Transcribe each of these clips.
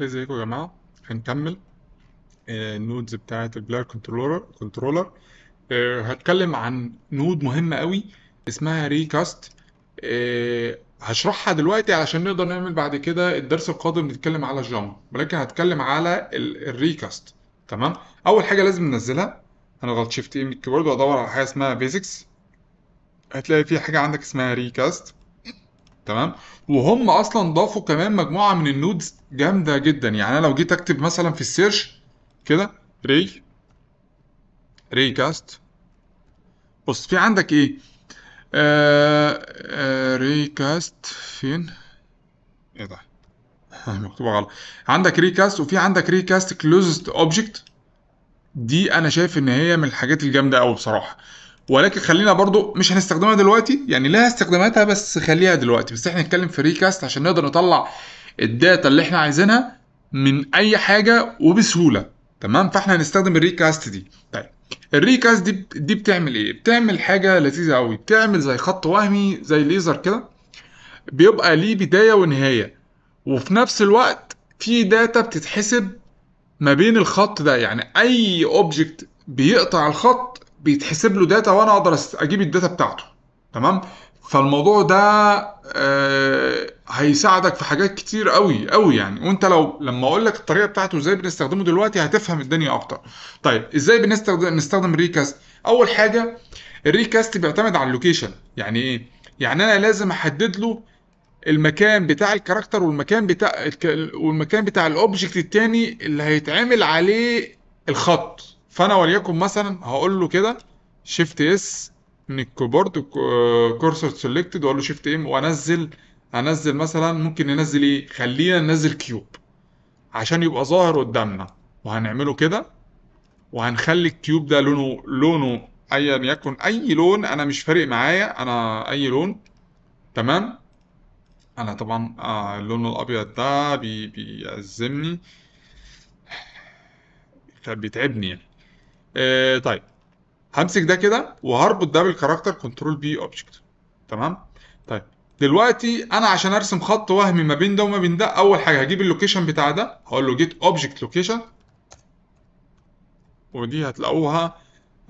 ازيكم يا جماعه هنكمل النودز بتاعه البلاير كنترولر كنترولر آه، هتكلم عن نود مهمه قوي اسمها ريكاست آه، هشرحها دلوقتي علشان نقدر نعمل بعد كده الدرس القادم نتكلم على الجامب ولكن هتكلم على الريكاست تمام اول حاجه لازم ننزلها انا هنضغط شيفت اي من الكيبورد وادور على حاجه اسمها بيزكس هتلاقي في حاجه عندك اسمها ريكاست تمام وهم اصلا ضافوا كمان مجموعه من النودز جامده جدا يعني انا لو جيت اكتب مثلا في السيرش كده ري ري كاست بص في عندك ايه آه آه ري كاست فين ايه ده مكتوبه غلط عندك ري كاست وفي عندك ري كاست كلوزد اوبجكت دي انا شايف ان هي من الحاجات الجامده قوي بصراحه ولكن خلينا برضو مش هنستخدمها دلوقتي يعني لها استخداماتها بس خليها دلوقتي بس احنا نتكلم في ريكاست عشان نقدر نطلع الداتا اللي احنا عايزينها من اي حاجه وبسهوله تمام فاحنا هنستخدم الريكاست دي طيب الريكاست دي دي بتعمل ايه بتعمل حاجه لذيذه قوي بتعمل زي خط وهمي زي ليزر كده بيبقى ليه بدايه ونهايه وفي نفس الوقت في داتا بتتحسب ما بين الخط ده يعني اي اوبجكت بيقطع الخط بيتحسب له داتا وانا اقدر اجيب الداتا بتاعته تمام فالموضوع ده آه، هيساعدك في حاجات كتير قوي قوي يعني وانت لو لما اقول لك الطريقه بتاعته ازاي بنستخدمه دلوقتي هتفهم الدنيا اكتر طيب ازاي بنستخدم نستخدم الريكاست اول حاجه الريكاست بيعتمد على اللوكيشن يعني ايه يعني انا لازم احدد له المكان بتاع الكاركتر والمكان بتاع والمكان بتاع الاوبجكت التاني اللي هيتعمل عليه الخط فانا وليكن مثلا هقول له كده شيفت اس من الكيبورد كورسر سيلكتد آه، واقول له شيفت ام وانزل انزل مثلا ممكن ننزل ايه خلينا ننزل كيوب عشان يبقى ظاهر قدامنا وهنعمله كده وهنخلي الكيوب ده لونه لونه ايا يكن اي لون انا مش فارق معايا انا اي لون تمام انا طبعا آه، اللون الابيض ده بيعزمني بيأزمني بيتعبني يعني آه، طيب همسك ده كده وهربط ده بالكاركتر كنترول بي اوبجكت تمام طيب دلوقتي انا عشان ارسم خط وهمي ما بين ده وما بين ده اول حاجه هجيب اللوكيشن بتاع ده هقول له جيت اوبجكت لوكيشن ودي هتلاقوها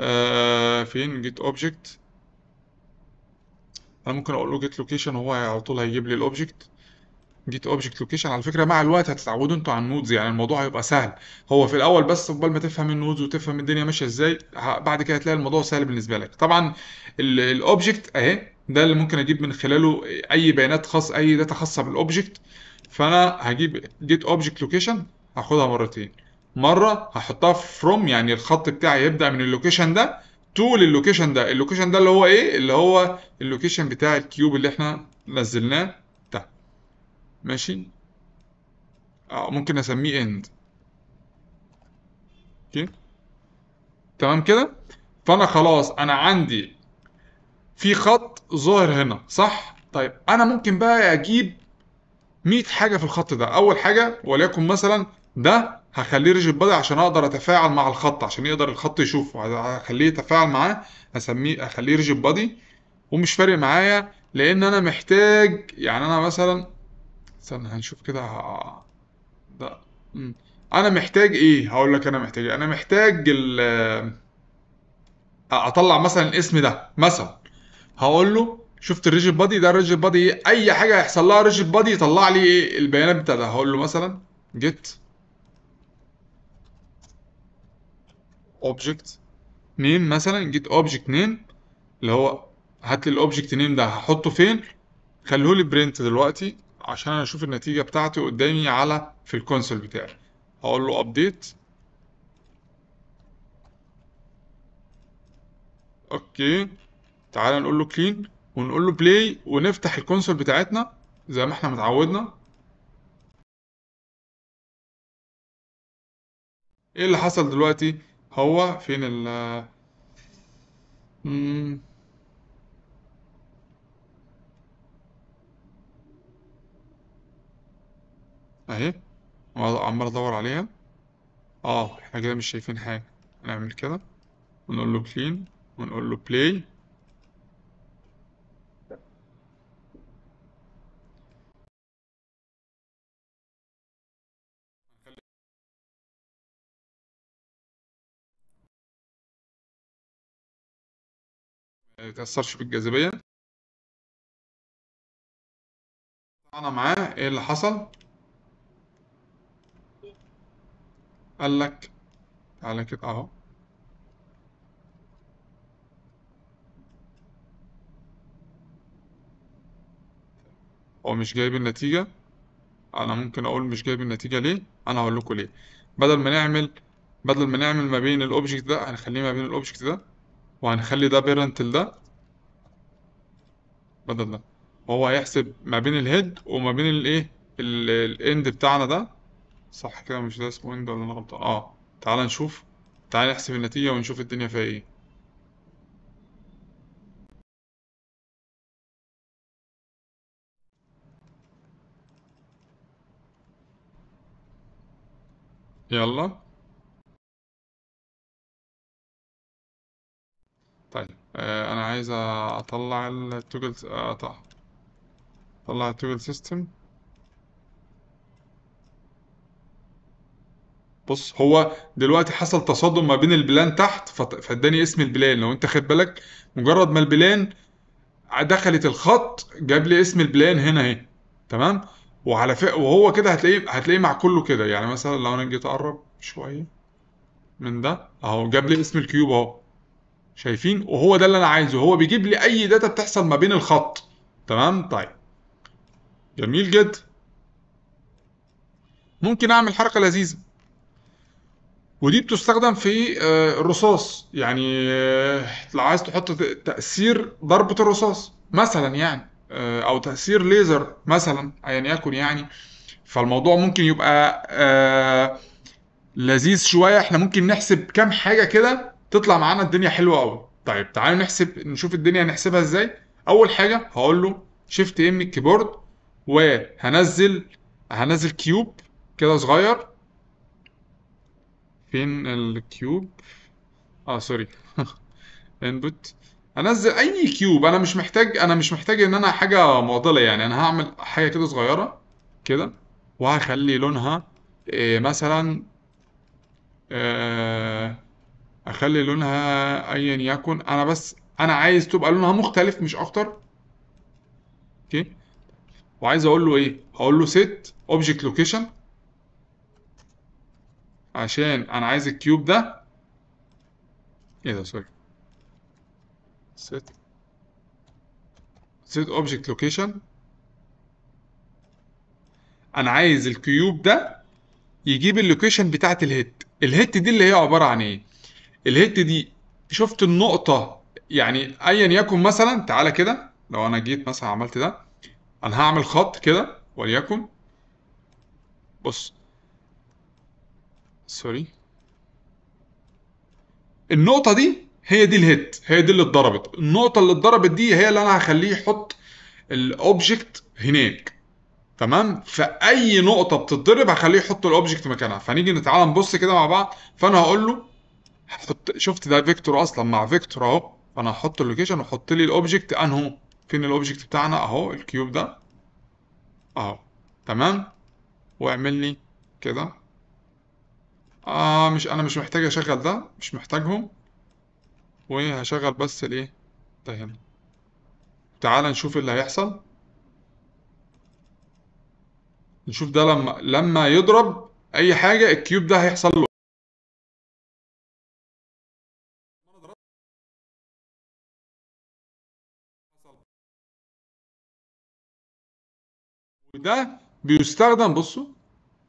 آه، فين جيت اوبجكت انا ممكن اقول له جيت لوكيشن وهو على طول هيجيب لي الاوبجكت جيت اوبجكت لوكيشن على فكره مع الوقت هتتعودوا انتوا على النودز يعني الموضوع هيبقى سهل هو في الاول بس قبل ما تفهم النودز وتفهم الدنيا ماشيه ازاي بعد كده هتلاقي الموضوع سهل بالنسبه لك طبعا الاوبجكت اهي ده اللي ممكن اجيب من خلاله اي بيانات خاص اي داتا خاصه بالاوبجكت فانا هجيب جيت اوبجكت لوكيشن هاخدها مرتين مره هحطها فروم يعني الخط بتاعي يبدا من اللوكيشن ده تو اللوكيشن ده اللوكيشن ده اللي هو ايه اللي هو اللوكيشن بتاع الكيوب اللي احنا نزلناه ماشي اه ممكن اسميه end اوكي تمام كده فانا خلاص انا عندي في خط ظاهر هنا صح طيب انا ممكن بقى اجيب 100 حاجه في الخط ده اول حاجه وليكن مثلا ده هخليه ريجيت بادي عشان اقدر اتفاعل مع الخط عشان يقدر الخط يشوفه هخليه يتفاعل معاه هسميه اخليه ريجيت بادي ومش فارق معايا لان انا محتاج يعني انا مثلا استنى هنشوف كده ها... ده مم. انا محتاج ايه هقول لك انا محتاج ايه انا محتاج ال اطلع مثلا الاسم ده مثلا هقول له شفت الريجيد بادي ده الريجيد بادي ايه اي حاجه هيحصل لها ريجيد بادي يطلع لي ايه البيانات بتاعتها هقول له مثلا جيت اوبجكت نيم مثلا جيت اوبجكت نيم اللي هو هات لي الاوبجكت نيم ده هحطه فين خليه لي برنت دلوقتي عشان اشوف النتيجه بتاعتي قدامي على في الكونسول بتاعي هقول له ابديت اوكي تعال نقول له كلين ونقول له بلاي ونفتح الكونسول بتاعتنا زي ما احنا متعودنا ايه اللي حصل دلوقتي هو فين ال اهي عمال ادور عليها اه احنا كده مش شايفين حاجة نعمل كده ونقول له كلين ونقول له بلاي متأثرش بالجاذبية أنا معاه إيه اللي حصل قال لك تعالى كده اهو هو مش جايب النتيجة انا ممكن اقول مش جايب النتيجة ليه انا هقول لكم ليه بدل ما نعمل بدل ما نعمل ما بين الاوبجكت ده هنخليه ما بين الاوبجكت ده وهنخلي ده بيرنت لده بدل ده هو هيحسب ما بين الهيد وما بين الايه الاند بتاعنا ده صح كده مش ده اسمه اند ولا انا غلطان اه تعال نشوف تعال نحسب النتيجة ونشوف الدنيا فيها ايه يلا طيب آه انا عايز اطلع التوجل آه، اطلع اطلع التوجل سيستم بص هو دلوقتي حصل تصادم ما بين البلان تحت فاداني اسم البلان لو انت خد بالك مجرد ما البلان دخلت الخط جاب لي اسم البلان هنا اهي تمام وعلى فق وهو كده هتلاقيه هتلاقيه مع كله كده يعني مثلا لو انا جيت اقرب شويه من ده اهو جاب لي اسم الكيوب اهو شايفين وهو ده اللي انا عايزه هو بيجيب لي اي داتا بتحصل ما بين الخط تمام طيب جميل جدا ممكن اعمل حركه لذيذه ودي بتستخدم في آه، الرصاص يعني آه، لو عايز تحط تأثير ضربة الرصاص مثلا يعني آه، أو تأثير ليزر مثلا أيا يكن يعني فالموضوع ممكن يبقى لذيذ شوية احنا ممكن نحسب كام حاجة كده تطلع معانا الدنيا حلوة قوي طيب تعالوا نحسب نشوف الدنيا هنحسبها ازاي أول حاجة هقول له شيفت ام الكيبورد وهنزل هنزل كيوب كده صغير بين الكيوب اه سوري انبوت انزل اي كيوب انا مش محتاج انا مش محتاج ان انا حاجه معضله يعني انا هعمل حاجه كده صغيره كده وهخلي لونها إيه مثلا آه اخلي لونها ايا يكن انا بس انا عايز تبقى لونها مختلف مش اكتر اوكي وعايز اقول له ايه اقول له set object location عشان انا عايز الكيوب ده ايه ده سوري set set object location انا عايز الكيوب ده يجيب اللوكيشن بتاعت الهيت الهيت دي اللي هي عباره عن ايه الهيت دي شفت النقطه يعني ايا يكن مثلا تعالى كده لو انا جيت مثلا عملت ده انا هعمل خط كده وليكن بص سوري النقطه دي هي دي الهيت هي دي اللي اتضربت النقطه اللي اتضربت دي هي اللي انا هخليه يحط الاوبجكت هناك تمام فاي نقطه بتتضرب هخليه يحط الاوبجكت مكانها فنيجي تعالى نبص كده مع بعض فانا هقول له هحط شفت ده فيكتور اصلا مع فيكتور اهو فانا هحط اللوكيشن وحط لي الاوبجكت انهو فين الاوبجكت بتاعنا اهو الكيوب ده اهو تمام واعمل لي كده آه مش أنا مش محتاج أشغل ده مش محتاجهم وهشغل بس الإيه ده هنا تعال نشوف اللي هيحصل نشوف ده لما لما يضرب أي حاجة الكيوب ده هيحصل له وده بيستخدم بصوا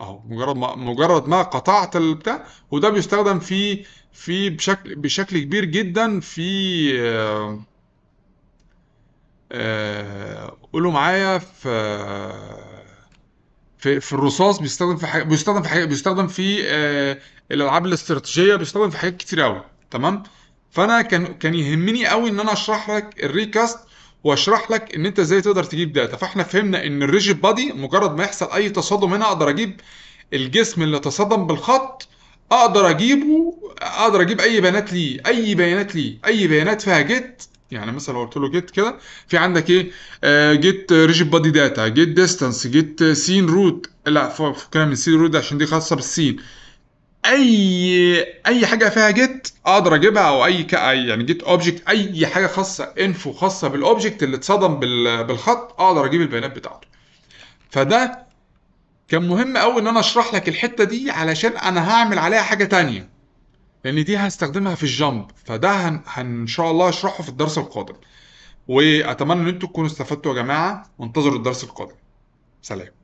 اهو مجرد ما مجرد ما قطعت البتاع وده بيستخدم في في بشكل بشكل كبير جدا في آه،, آه قولوا معايا في في في الرصاص بيستخدم في حاجة بيستخدم في حاجة بيستخدم في آه الالعاب الاستراتيجيه بيستخدم في حاجات كتير قوي تمام فانا كان كان يهمني قوي ان انا اشرح لك الريكاست واشرح لك ان انت ازاي تقدر تجيب داتا فاحنا فهمنا ان الريجيد بادي مجرد ما يحصل اي تصادم هنا اقدر اجيب الجسم اللي تصادم بالخط اقدر اجيبه اقدر اجيب اي بيانات ليه اي بيانات ليه اي بيانات فيها جيت يعني مثلا لو قلت له جيت كده في عندك ايه آه جيت ريجيد بادي داتا جيت ديستانس جيت سين روت لا فكنا من سين روت عشان دي خاصه بالسين اي اي حاجه فيها جيت اقدر اجيبها او اي يعني جيت اوبجكت اي حاجه خاصه انفو خاصه بالاوبجكت اللي اتصدم بالخط اقدر اجيب البيانات بتاعته فده كان مهم قوي ان انا اشرح لك الحته دي علشان انا هعمل عليها حاجه تانية لان دي هستخدمها في الجامب فده هن... هن ان شاء الله اشرحه في الدرس القادم واتمنى ان انتم تكونوا استفدتوا يا جماعه وانتظروا الدرس القادم سلام